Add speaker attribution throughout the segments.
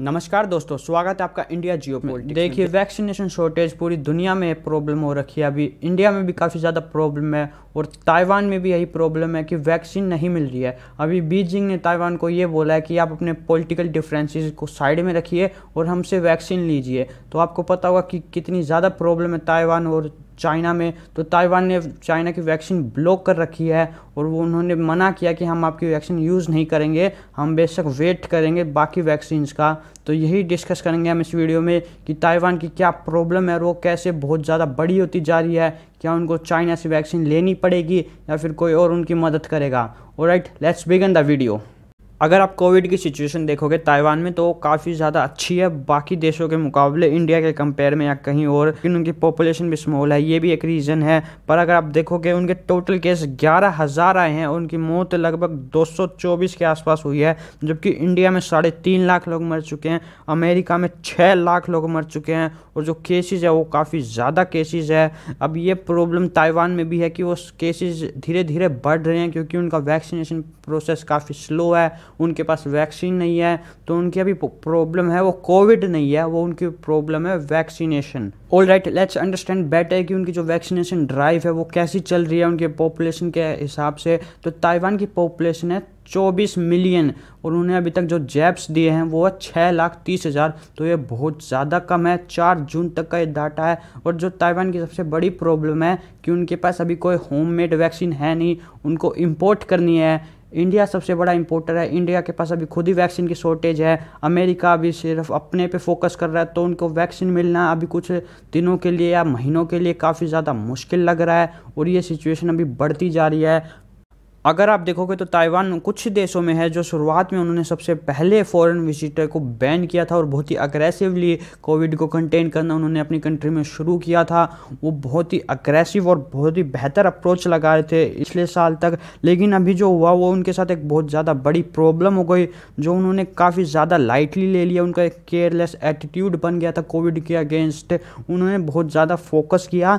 Speaker 1: नमस्कार दोस्तों स्वागत है आपका इंडिया जियो देखिए वैक्सीनेशन शॉर्टेज पूरी दुनिया में प्रॉब्लम हो रखी है अभी इंडिया में भी काफ़ी ज़्यादा प्रॉब्लम है और ताइवान में भी यही प्रॉब्लम है कि वैक्सीन नहीं मिल रही है अभी बीजिंग ने ताइवान को ये बोला है कि आप अपने पॉलिटिकल डिफरेंसेस को साइड में रखिए और हमसे वैक्सीन लीजिए तो आपको पता होगा कि कितनी ज़्यादा प्रॉब्लम है ताइवान और चाइना में तो ताइवान ने चाइना की वैक्सीन ब्लॉक कर रखी है और वो उन्होंने मना किया कि हम आपकी वैक्सीन यूज़ नहीं करेंगे हम बेशक वेट करेंगे बाकी वैक्सीन का तो यही डिस्कस करेंगे हम इस वीडियो में कि ताइवान की क्या प्रॉब्लम है और वो कैसे बहुत ज़्यादा बड़ी होती जा रही है क्या उनको चाइना से वैक्सीन लेनी पड़ेगी या फिर कोई और उनकी मदद करेगा और right let's begin the video अगर आप कोविड की सिचुएशन देखोगे ताइवान में तो काफ़ी ज़्यादा अच्छी है बाकी देशों के मुकाबले इंडिया के कंपेयर में या कहीं और लेकिन उनकी पॉपुलेशन भी स्मॉल है ये भी एक रीज़न है पर अगर आप देखोगे उनके टोटल केस ग्यारह हज़ार आए हैं उनकी मौत लगभग 224 के आसपास हुई है जबकि इंडिया में साढ़े तीन लाख लोग मर चुके हैं अमेरिका में छः लाख लोग मर चुके हैं और जो केसेज है वो काफ़ी ज़्यादा केसेज है अब ये प्रॉब्लम ताइवान में भी है कि वो केसेज धीरे धीरे बढ़ रहे हैं क्योंकि उनका वैक्सीनेशन प्रोसेस काफ़ी स्लो है उनके पास वैक्सीन नहीं है तो उनकी अभी प्रॉब्लम है वो कोविड नहीं है वो उनकी प्रॉब्लम है vaccination all right let's understand better कि उनकी जो वैक्सीनेशन ड्राइव है वो कैसी चल रही है उनके पॉपुलेशन के हिसाब से तो ताइवान की पॉपुलेशन है 24 मिलियन और उन्हें अभी तक जो जैब्स दिए हैं वो है छः लाख तीस हज़ार तो ये बहुत ज़्यादा कम है चार जून तक का ये डाटा है और जो ताइवान की सबसे बड़ी प्रॉब्लम है कि उनके पास अभी कोई होममेड वैक्सीन है नहीं उनको इम्पोर्ट करनी है इंडिया सबसे बड़ा इंपोर्टर है इंडिया के पास अभी खुद ही वैक्सीन की शॉर्टेज है अमेरिका अभी सिर्फ अपने पे फोकस कर रहा है तो उनको वैक्सीन मिलना अभी कुछ दिनों के लिए या महीनों के लिए काफ़ी ज़्यादा मुश्किल लग रहा है और ये सिचुएशन अभी बढ़ती जा रही है अगर आप देखोगे तो ताइवान कुछ देशों में है जो शुरुआत में उन्होंने सबसे पहले फॉरेन विजिटर को बैन किया था और बहुत ही अग्रेसिवली कोविड को कंटेन करना उन्होंने अपनी कंट्री में शुरू किया था वो बहुत ही अग्रेसिव और बहुत ही बेहतर अप्रोच लगा रहे थे पिछले साल तक लेकिन अभी जो हुआ वो उनके साथ एक बहुत ज़्यादा बड़ी प्रॉब्लम हो गई जो उन्होंने काफ़ी ज़्यादा लाइटली ले लिया उनका एक केयरलेस एटीट्यूड बन गया था कोविड के अगेंस्ट उन्होंने बहुत ज़्यादा फोकस किया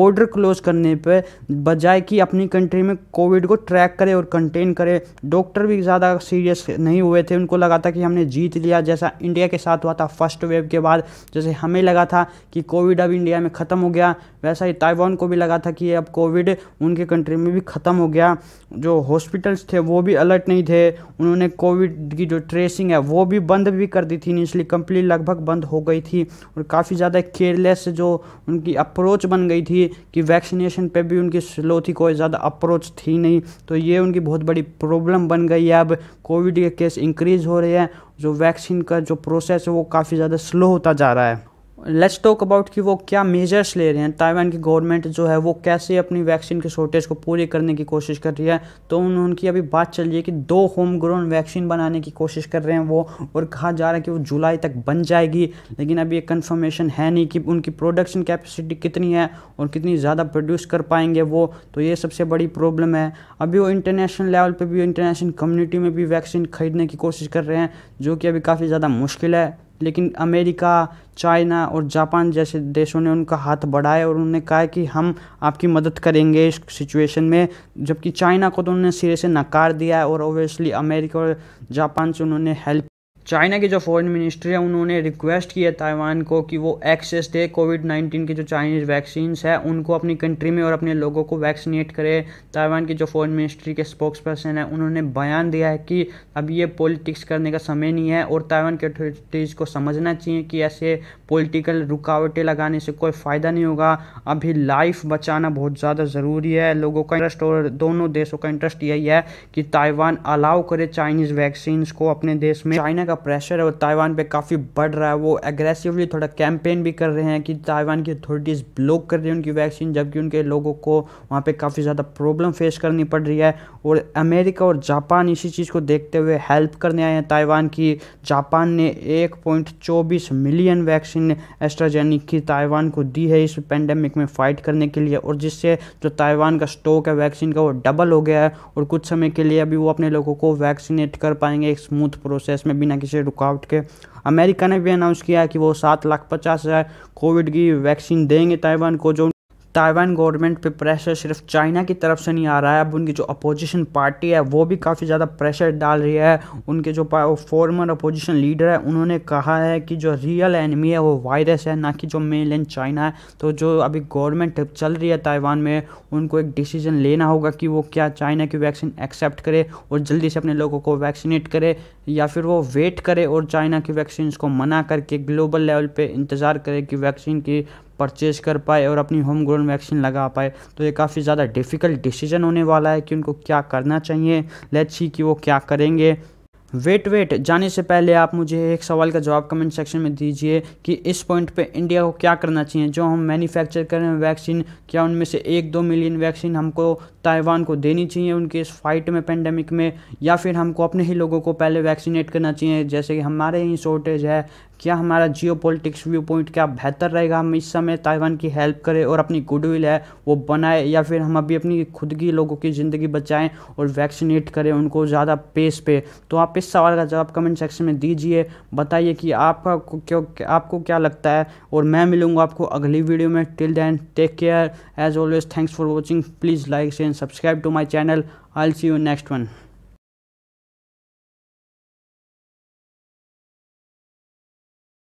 Speaker 1: बॉर्डर क्लोज करने पर बजाय कि अपनी कंट्री में कोविड को ट्रैक ट्रैक करे और कंटेन करे डॉक्टर भी ज़्यादा सीरियस नहीं हुए थे उनको लगा था कि हमने जीत लिया जैसा इंडिया के साथ हुआ था फर्स्ट वेव के बाद जैसे हमें लगा था कि कोविड अब इंडिया में ख़त्म हो गया वैसा ही ताइवान को भी लगा था कि अब कोविड उनके कंट्री में भी ख़त्म हो गया जो हॉस्पिटल्स थे वो भी अलर्ट नहीं थे उन्होंने कोविड की जो ट्रेसिंग है वो भी बंद भी कर दी थी इसलिए कंपनी लगभग बंद हो गई थी और काफ़ी ज़्यादा केयरलेस जो उनकी अप्रोच बन गई थी कि वैक्सीनेशन पे भी उनकी स्लो थी कोई ज़्यादा अप्रोच थी नहीं तो ये उनकी बहुत बड़ी प्रॉब्लम बन गई है अब कोविड के केस इंक्रीज़ हो रहे हैं जो वैक्सीन का जो प्रोसेस है वो काफ़ी ज़्यादा स्लो होता जा रहा है लेट्स टॉक अबाउट कि वो क्या मेजर्स ले रहे हैं ताइवान की गवर्नमेंट जो है वो कैसे अपनी वैक्सीन के शॉर्टेज को पूरी करने की कोशिश कर रही है तो उन उनकी अभी बात चल रही है कि दो होम ग्रोन वैक्सीन बनाने की कोशिश कर रहे हैं वो और कहा जा रहा है कि वो जुलाई तक बन जाएगी लेकिन अभी ये कन्फर्मेशन है नहीं कि उनकी प्रोडक्शन कैपेसिटी कितनी है और कितनी ज़्यादा प्रोड्यूस कर पाएंगे वो तो ये सबसे बड़ी प्रॉब्लम है अभी वो इंटरनेशनल लेवल पर भी इंटरनेशनल कम्युनिटी में भी वैक्सीन खरीदने की कोशिश कर रहे हैं जो कि अभी काफ़ी ज़्यादा मुश्किल है लेकिन अमेरिका चाइना और जापान जैसे देशों ने उनका हाथ बढ़ाया और उन्होंने कहा कि हम आपकी मदद करेंगे इस सिचुएशन में जबकि चाइना को तो उन्होंने सिरे से नकार दिया है और ओबियसली अमेरिका और जापान से उन्होंने हेल्प चाइना की जो फॉरेन मिनिस्ट्री है उन्होंने रिक्वेस्ट किया ताइवान को कि वो एक्सेस दे कोविड 19 की जो चाइनीज़ वैक्सीन्स है उनको अपनी कंट्री में और अपने लोगों को वैक्सीनेट करे ताइवान की जो फॉरेन मिनिस्ट्री के स्पोक्स पर्सन है उन्होंने बयान दिया है कि अब ये पॉलिटिक्स करने का समय नहीं है और ताइवान के अथॉरिटीज़ को समझना चाहिए कि ऐसे पोलिटिकल रुकावटें लगाने से कोई फ़ायदा नहीं होगा अभी लाइफ बचाना बहुत ज़्यादा ज़रूरी है लोगों का इंटरेस्ट और दोनों देशों का इंटरेस्ट यही है कि ताइवान अलाउ करे चाइनीज़ वैक्सीन्स को अपने देश में चाइना का प्रेशर है वो ताइवान पे काफ़ी बढ़ रहा है वो एग्रेसिवली थोड़ा कैंपेन भी कर रहे हैं कि ताइवान की अथॉरिटीज़ ब्लॉक कर रही है उनकी वैक्सीन जबकि उनके लोगों को वहाँ पे काफ़ी ज़्यादा प्रॉब्लम फेस करनी पड़ रही है और अमेरिका और जापान इसी चीज़ को देखते हुए हेल्प करने आए हैं ताइवान की जापान ने एक मिलियन वैक्सीन एस्ट्राजेनिक की ताइवान को दी है इस पेंडेमिक में फ़ाइट करने के लिए और जिससे जो ताइवान का स्टॉक है वैक्सीन का वो डबल हो गया है और कुछ समय के लिए अभी वो अपने लोगों को वैक्सीनेट कर पाएंगे एक स्मूथ प्रोसेस में बिना किसी रुकावट के अमेरिका ने भी अनाउंस किया कि वो सात लाख पचास हज़ार कोविड की वैक्सीन देंगे ताइवान को जो ताइवान गवर्नमेंट पे प्रेशर सिर्फ चाइना की तरफ से नहीं आ रहा है अब उनकी जो अपोजिशन पार्टी है वो भी काफ़ी ज़्यादा प्रेशर डाल रही है उनके जो फॉर्मर अपोजिशन लीडर है उन्होंने कहा है कि जो रियल एनिमी है वो वायरस है ना कि जो मेन लैंड चाइना है तो जो अभी गवर्नमेंट चल रही है ताइवान में उनको एक डिसीजन लेना होगा कि वो क्या चाइना की वैक्सीन एक्सेप्ट करे और जल्दी से अपने लोगों को वैक्सीनेट करे या फिर वो वेट करे और चाइना की वैक्सीन को मना करके ग्लोबल लेवल पर इंतज़ार करे कि वैक्सीन की परचेज कर पाए और अपनी होम ग्रोन वैक्सीन लगा पाए तो ये काफ़ी ज़्यादा डिफ़िकल्ट डिसीजन होने वाला है कि उनको क्या करना चाहिए लेट्स सी कि वो क्या करेंगे वेट वेट जाने से पहले आप मुझे एक सवाल का जवाब कमेंट सेक्शन में दीजिए कि इस पॉइंट पे इंडिया को क्या करना चाहिए जो हम मैन्युफैक्चर कर रहे हैं वैक्सीन क्या उनमें से एक दो मिलियन वैक्सीन हमको ताइवान को देनी चाहिए उनके इस फाइट में पेंडेमिक में या फिर हमको अपने ही लोगों को पहले वैक्सीनेट करना चाहिए जैसे कि हमारे ही शॉर्टेज है क्या हमारा जियो पोलिटिक्स व्यू पॉइंट क्या बेहतर रहेगा हम इस समय ताइवान की हेल्प करें और अपनी गुडविल है वो बनाए या फिर हम अभी अपनी खुद की लोगों की ज़िंदगी बचाएं और वैक्सीनेट करें उनको ज़्यादा पेस पे तो आप इस सवाल का जवाब कमेंट सेक्शन में दीजिए बताइए कि आपका क्यों आपको क्या लगता है और मैं मिलूँगा आपको अगली वीडियो में till then take care as always thanks for watching please like share and subscribe to my channel i'll see you next one